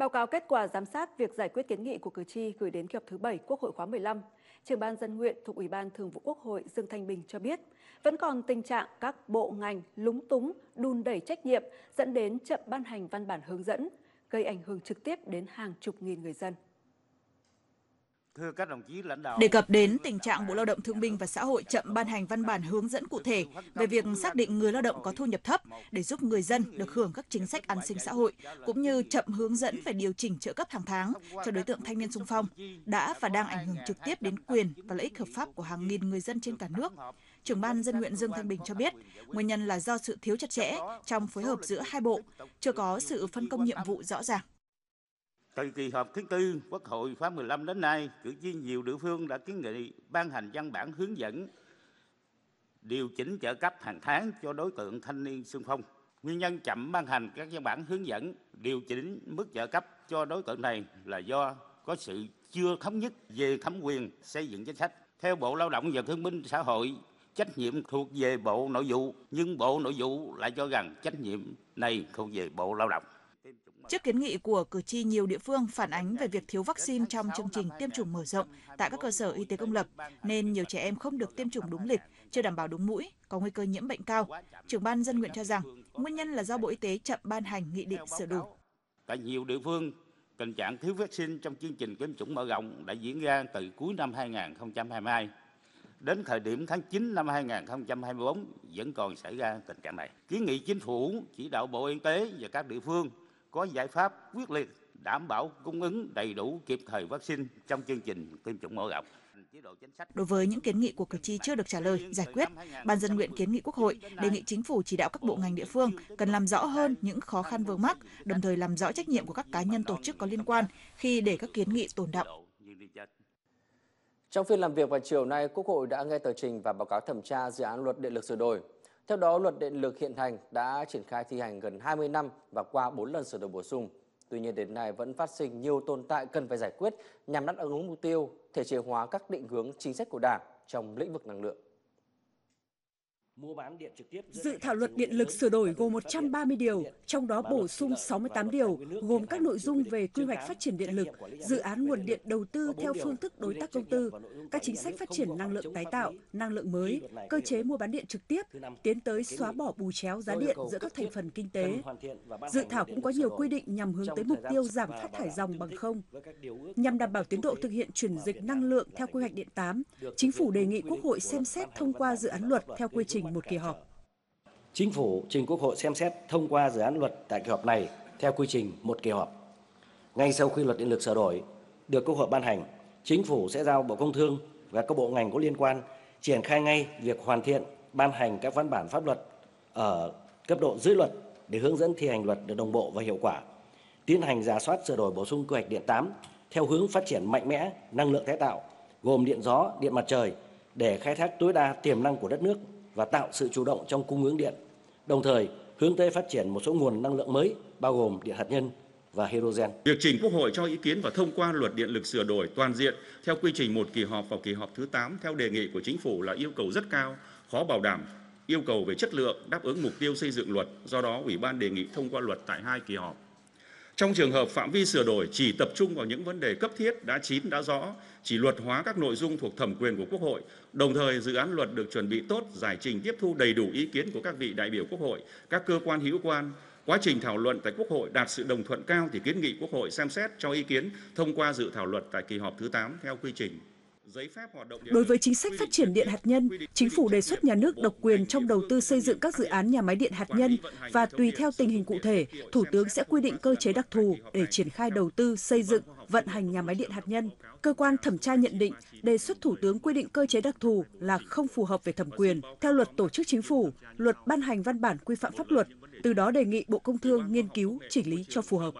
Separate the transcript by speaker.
Speaker 1: Báo cáo kết quả giám sát việc giải quyết kiến nghị của cử tri gửi đến kỳ họp thứ 7 Quốc hội khóa 15, trưởng ban dân nguyện thuộc Ủy ban Thường vụ Quốc hội Dương Thanh Bình cho biết, vẫn còn tình trạng các bộ ngành lúng túng, đun đẩy trách nhiệm dẫn đến chậm ban hành văn bản hướng dẫn, gây ảnh hưởng trực tiếp đến hàng chục nghìn người dân. Đề cập đến tình trạng Bộ
Speaker 2: Lao động Thương binh và Xã hội chậm ban hành văn bản hướng dẫn cụ thể về việc xác định người lao động có thu nhập thấp để giúp người dân được hưởng các chính sách an sinh xã hội, cũng như chậm hướng dẫn về điều chỉnh trợ cấp hàng tháng cho đối tượng thanh niên sung phong, đã và đang ảnh hưởng trực tiếp đến quyền và lợi ích hợp pháp của hàng nghìn người dân trên cả nước. Trưởng ban dân nguyện Dương Thanh Bình cho biết, nguyên nhân là do sự thiếu chặt chẽ trong phối hợp giữa hai bộ, chưa có sự phân công nhiệm vụ rõ ràng.
Speaker 3: Từ kỳ họp thứ tư Quốc hội khóa 15 đến nay, cử tri nhiều địa phương đã kiến nghị ban hành văn bản hướng dẫn điều chỉnh trợ cấp hàng tháng cho đối tượng thanh niên xung phong. Nguyên nhân chậm ban hành các văn bản hướng dẫn điều chỉnh mức trợ cấp cho đối tượng này là do có sự chưa thống nhất về thẩm quyền xây dựng chính sách. Theo Bộ Lao động và Thương binh Xã hội, trách nhiệm thuộc về Bộ Nội vụ, nhưng Bộ Nội vụ lại cho rằng trách nhiệm này thuộc về Bộ Lao động.
Speaker 2: Trước kiến nghị của cử tri nhiều địa phương phản ánh về việc thiếu vaccine trong chương trình tiêm chủng mở rộng tại các cơ sở y tế công lập, nên nhiều trẻ em không được tiêm chủng đúng lịch, chưa đảm bảo đúng mũi, có nguy cơ nhiễm bệnh cao. Trưởng ban dân nguyện cho rằng nguyên nhân là do Bộ Y tế chậm ban hành nghị định sửa đổi.
Speaker 3: Tại nhiều địa phương, tình trạng thiếu vaccine trong chương trình tiêm chủng mở rộng đã diễn ra từ cuối năm 2022 đến thời điểm tháng 9 năm 2024 vẫn còn xảy ra tình trạng này. Kiến nghị chính phủ chỉ đạo Bộ Y tế và các địa phương có giải pháp quyết liệt đảm bảo cung ứng đầy đủ kịp thời vaccine trong chương trình tiêm chủng mở rộng. Đối với những
Speaker 2: kiến nghị của cử tri chưa được trả lời, giải quyết, Ban dân nguyện kiến nghị Quốc hội đề nghị chính phủ chỉ đạo các bộ ngành địa phương cần làm rõ hơn những khó khăn vướng mắc, đồng thời làm rõ trách nhiệm của các cá nhân tổ chức có liên quan khi để các kiến nghị tồn động.
Speaker 4: Trong phiên làm việc vào chiều nay, Quốc hội đã nghe tờ trình và báo cáo thẩm tra dự án luật điện lực sửa đổi. Theo đó, luật điện lực hiện hành đã triển khai thi hành gần 20 năm và qua 4 lần sửa đổi bổ sung. Tuy nhiên đến nay vẫn phát sinh nhiều tồn tại cần phải giải quyết nhằm đáp ứng mục tiêu thể chế hóa các định hướng chính sách của Đảng trong lĩnh vực năng lượng. Dự thảo
Speaker 1: luật điện lực sửa đổi gồm 130 điều, trong đó bổ sung 68 điều, gồm các nội dung về quy hoạch phát triển điện lực, dự án nguồn điện đầu tư theo phương thức đối tác công tư, các chính sách phát triển năng lượng tái tạo, năng lượng mới, cơ chế mua bán điện trực tiếp, tiến tới xóa bỏ bù chéo giá điện giữa các thành phần kinh tế.
Speaker 4: Dự thảo cũng có nhiều quy định nhằm hướng tới mục tiêu giảm phát thải dòng bằng không.
Speaker 1: Nhằm đảm bảo tiến độ thực hiện chuyển dịch năng lượng theo quy hoạch điện 8, chính phủ đề nghị Quốc hội xem xét thông qua dự án luật theo quy trình trình một kỳ họp.
Speaker 4: Chính phủ trình Quốc hội xem xét thông qua dự án luật tại kỳ họp này theo quy trình một kỳ họp. Ngay sau khi luật điện lực sửa đổi được Quốc hội ban hành, Chính phủ sẽ giao Bộ Công Thương và các bộ ngành có liên quan triển khai ngay việc hoàn thiện, ban hành các văn bản pháp luật ở cấp độ dưới luật để hướng dẫn thi hành luật được đồng bộ và hiệu quả, tiến hành giả soát sửa đổi bổ sung quy hoạch điện 8 theo hướng phát triển mạnh mẽ năng lượng tái tạo gồm điện gió, điện mặt trời để khai thác tối đa tiềm năng của đất nước và tạo sự chủ động trong cung ứng điện, đồng thời hướng tới phát triển một số nguồn năng lượng mới bao gồm điện hạt nhân và hydrogen. Việc trình Quốc hội cho ý kiến và thông qua luật điện lực sửa đổi toàn diện theo quy trình một kỳ họp vào kỳ họp thứ 8 theo đề nghị của chính phủ là yêu cầu rất cao, khó bảo đảm, yêu cầu về chất lượng đáp ứng mục tiêu xây dựng luật. Do đó, Ủy ban đề nghị thông qua luật tại hai kỳ họp. Trong trường hợp phạm vi sửa đổi chỉ tập trung vào những vấn đề cấp thiết đã chín đã rõ, chỉ luật hóa các nội dung thuộc thẩm quyền của Quốc hội, đồng thời dự án luật được chuẩn bị tốt, giải trình tiếp thu đầy đủ ý kiến của các vị đại biểu Quốc hội, các cơ quan hữu quan, Quá trình thảo luận tại Quốc hội đạt sự đồng thuận cao thì kiến nghị Quốc hội xem xét cho ý kiến thông qua dự thảo luật tại kỳ họp thứ 8 theo quy trình
Speaker 1: Đối với chính sách phát triển điện hạt nhân, chính phủ đề xuất nhà nước độc quyền trong đầu tư xây dựng các dự án nhà máy điện hạt nhân và tùy theo tình hình cụ thể, Thủ tướng sẽ quy định cơ chế đặc thù để triển khai đầu tư xây dựng, vận hành nhà máy điện hạt nhân. Cơ quan thẩm tra nhận định đề xuất Thủ tướng quy định cơ chế đặc thù là không phù hợp về thẩm quyền theo luật tổ chức chính phủ, luật ban hành văn bản quy phạm pháp luật, từ đó đề nghị Bộ Công Thương nghiên cứu chỉnh lý cho phù hợp.